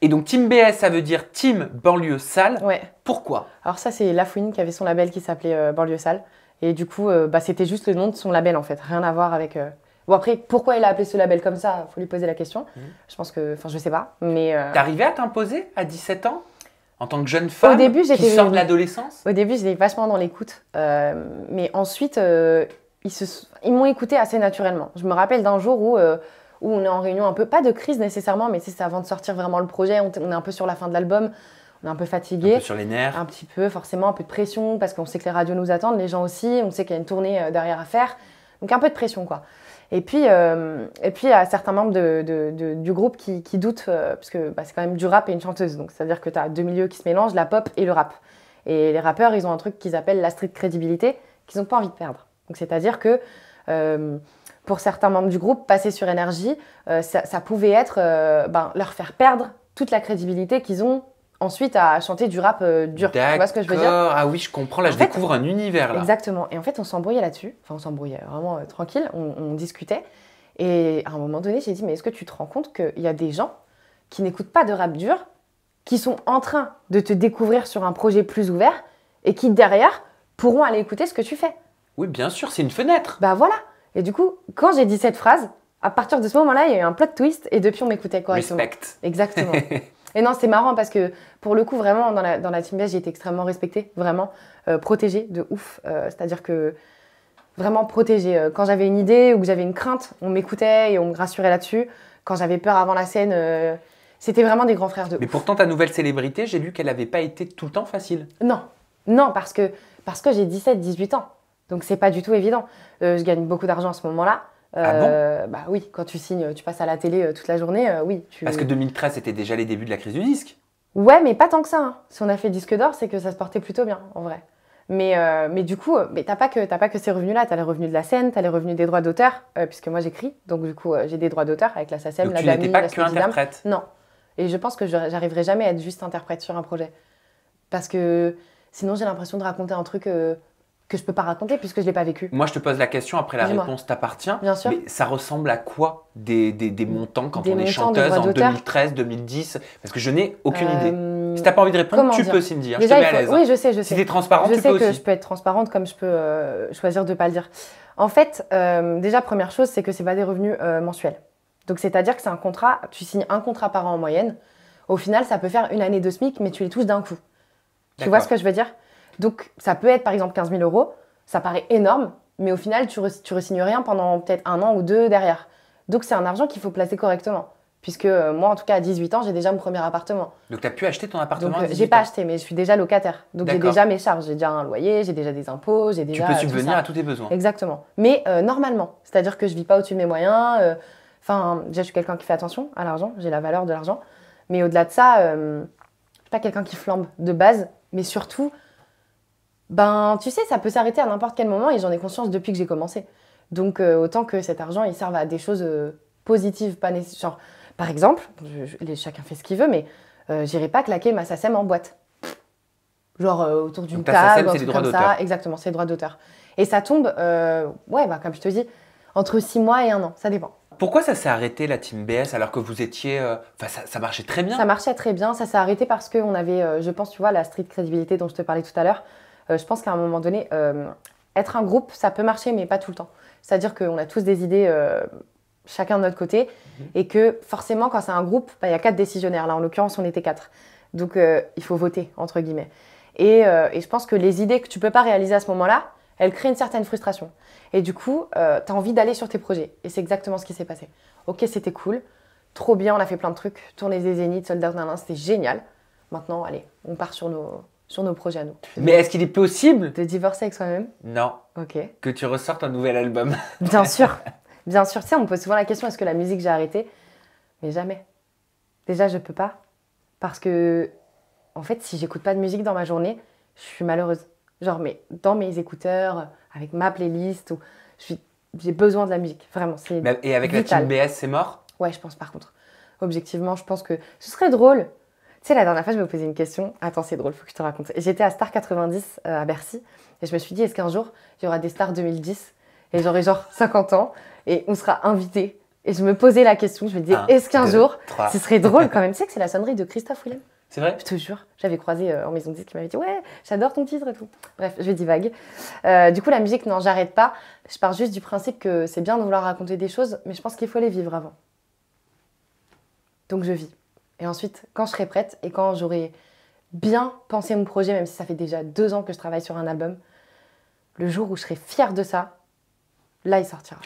Et donc Team BS, ça veut dire Team Banlieue Sale. Ouais. Pourquoi Alors ça, c'est Lafouine qui avait son label qui s'appelait euh, Banlieue Sale. Et du coup, euh, bah, c'était juste le nom de son label en fait, rien à voir avec. Euh. Bon après, pourquoi il a appelé ce label comme ça Faut lui poser la question. Mhm. Je pense que, enfin, je sais pas, mais. T'arrivais à t'imposer à 17 ans en tant que jeune femme Au début, qui sort de l'adolescence Au début, j'étais vachement dans l'écoute, mais ensuite, ils m'ont écoutée assez naturellement. Je me rappelle d'un jour où où on est en réunion un peu, pas de crise nécessairement, mais c'est avant de sortir vraiment le projet, on, est un peu sur la fin de l'album, on est un peu fatigué. Un peu sur les nerfs. Un petit peu, forcément, un peu de pression, parce qu'on sait que les radios nous attendent, les gens aussi, on sait qu'il y a une tournée euh, derrière à faire. Donc un peu de pression, quoi. Et puis, euh, et puis il y a certains membres du groupe qui, doutent, euh, parce que bah, c'est quand même du rap et une chanteuse. Donc c'est-à-dire que tu as deux milieux qui se mélangent, la pop et le rap. Et les rappeurs, ils ont un truc qu'ils appellent la street crédibilité, qu'ils n'ont pas envie de perdre. Donc c'est-à-dire que pour certains membres du groupe, passer sur énergie, euh, ça, pouvait être euh, ben, leur faire perdre toute la crédibilité qu'ils ont ensuite à chanter du rap euh, dur. Tu vois ce que je veux dire Ah oui, je comprends. Là, je découvre un univers. Là. Exactement. Et en fait, on s'embrouillait là-dessus. Enfin, on s'embrouillait vraiment tranquille. On, on, discutait. Et à un moment donné, j'ai dit mais est-ce que tu te rends compte qu'il y a des gens qui n'écoutent pas de rap dur, qui sont en train de te découvrir sur un projet plus ouvert et qui derrière pourront aller écouter ce que tu fais. Oui, bien sûr, c'est une fenêtre. Bah voilà. Et du coup, quand j'ai dit cette phrase, à partir de ce moment-là, il y a eu un plot twist et depuis, on m'écoutait correctement. Respect. Exactement. et non, c'est marrant parce que pour le coup, vraiment, dans la, dans la team B, j'ai été extrêmement respectée, vraiment euh, protégée de ouf. Euh, c'est-à-dire que vraiment protégée. Euh, quand j'avais une idée ou que j'avais une crainte, on m'écoutait et on me rassurait là-dessus. Quand j'avais peur avant la scène, c'était vraiment des grands frères de Mais pourtant, ta nouvelle célébrité, j'ai lu qu'elle n'avait pas été tout le temps facile. Non, non, parce que, parce que j'ai 17-18 ans. Donc c'est pas du tout évident. Euh, je gagne beaucoup d'argent à ce moment-là. ah bon euh, bah oui, quand tu signes, tu passes à la télé euh, toute la journée, oui. Parce que 2013, c'était déjà les débuts de la crise du disque. Ouais, mais pas tant que ça. Hein. Si on a fait disque d'or, c'est que ça se portait plutôt bien, en vrai. Mais, mais du coup, mais t'as pas que t'as pas que ces revenus-là. T'as les revenus de la scène, t'as les revenus des droits d'auteur, puisque moi j'écris, donc du coup j'ai des droits d'auteur avec la SACEM, la DAMI, la tu interprète. Non. Et je pense que j'arriverai jamais à être juste interprète sur un projet, parce que sinon j'ai l'impression de raconter un truc que je peux pas raconter puisque je l'ai pas vécu. Moi, je te pose la question, après la réponse t'appartient. Bien sûr. Mais ça ressemble à quoi des, des, montants quand on est chanteuse en 2013, 2010 Parce que je n'ai aucune idée. Euh, si t'as pas envie de répondre, tu peux, Cindy. Hein, je te mets à l'aise. Oui, hein. je sais, je sais. Si t'es transparente, je tu sais que je peux être transparente comme je peux euh, choisir de pas le dire. En fait, euh, déjà, première chose, c'est que c'est pas des revenus mensuels. Donc, c'est-à-dire que c'est un contrat, tu signes un contrat par an en moyenne. Au final, ça peut faire une année de SMIC, mais tu les touches d'un coup. Tu vois ce que je veux dire donc ça peut être par exemple 15 000 euros, ça paraît énorme, mais au final tu, re tu resignes rien pendant peut-être un an ou deux derrière. Donc c'est un argent qu'il faut placer correctement. Puisque euh, moi, en tout cas, à 18 ans, j'ai déjà mon premier appartement. Donc, tu as pu acheter ton appartement Je euh, J'ai pas acheté, mais je suis déjà locataire. Donc, j'ai déjà mes charges. J'ai déjà un loyer, j'ai déjà des impôts, j'ai déjà. Tu peux subvenir à tous tes besoins. Exactement. Mais euh, normalement. C'est-à-dire que je vis pas au-dessus de mes moyens. Enfin, déjà, je suis quelqu'un qui fait attention à l'argent. J'ai la valeur de l'argent. Mais au-delà de ça, je suis pas quelqu'un qui flambe de base. Mais surtout, ben tu sais, ça peut s'arrêter à n'importe quel moment et j'en ai conscience depuis que j'ai commencé. Donc euh, autant que cet argent, il serve à des choses euh, positives, pas nécessaires. par exemple, chacun fait ce qu'il veut, mais euh, j'irai pas claquer ma SACEM en boîte. Genre autour d'une table, c'est comme ça. Exactement, c'est les droits d'auteur. Et ça tombe, ouais, bah, comme je te dis, entre six mois et un an, ça dépend. Pourquoi ça s'est arrêté la Team BS alors que vous étiez. Enfin, ça, marchait très bien. Ça marchait très bien. Ça s'est arrêté parce qu'on avait, je pense, tu vois, la street crédibilité dont je te parlais tout à l'heure. Euh, je pense qu'à un moment donné, euh, être un groupe, ça peut marcher, mais pas tout le temps. C'est-à-dire qu'on a tous des idées euh, chacun de notre côté, mhm. et que forcément, quand c'est un groupe, bah, il y a quatre décisionnaires. Là, en l'occurrence, on était quatre. Donc, il faut voter, entre guillemets. Et, je pense que les idées que tu peux pas réaliser à ce moment-là, elles créent une certaine frustration. Et du coup, tu as envie d'aller sur tes projets. Et c'est exactement ce qui s'est passé. Ok, c'était cool, trop bien, on a fait plein de trucs. Tourner des zéniths, soldats, c'était génial. Maintenant, allez, on part sur nos, sur nos projets à nous. Mais est-ce qu'il est possible De divorcer avec soi-même Non. Ok. Que tu ressortes un nouvel album Bien sûr. Bien sûr, tu sais, on me pose souvent la question est-ce que la musique j'ai arrêté Mais jamais. Déjà, je peux pas. Parce que, en fait, si j'écoute pas de musique dans ma journée, je suis malheureuse. Genre, mais dans mes écouteurs, avec ma playlist, ou j'ai besoin de la musique, vraiment. Et avec la team c'est mort Ouais, je pense par contre. Objectivement, je pense que ce serait drôle tu sais, la dernière fois, je me posais une question. Attends, c'est drôle, faut que je te raconte. J'étais à Star 90 euh, à Bercy et je me suis dit, est-ce qu'un jour, il y aura des Stars 2010 et j'aurai genre 50 ans et on sera invité Et je me posais la question, je me disais, est-ce qu'un jour, ce serait drôle quand même Tu sais que c'est la sonnerie de Christophe Willem c'est vrai Je j'avais croisé euh, en maison de disque qui m'avait dit Ouais, j'adore ton titre et tout. Bref, je divague. vague euh, du coup, la musique, non, j'arrête pas. Je pars juste du principe que c'est bien de vouloir raconter des choses, mais je pense qu'il faut les vivre avant. Donc je vis. Et ensuite, quand je serai prête et quand j'aurai bien pensé mon projet, même si ça fait déjà deux ans que je travaille sur un album, le jour où je serai fière de ça, là, il sortira.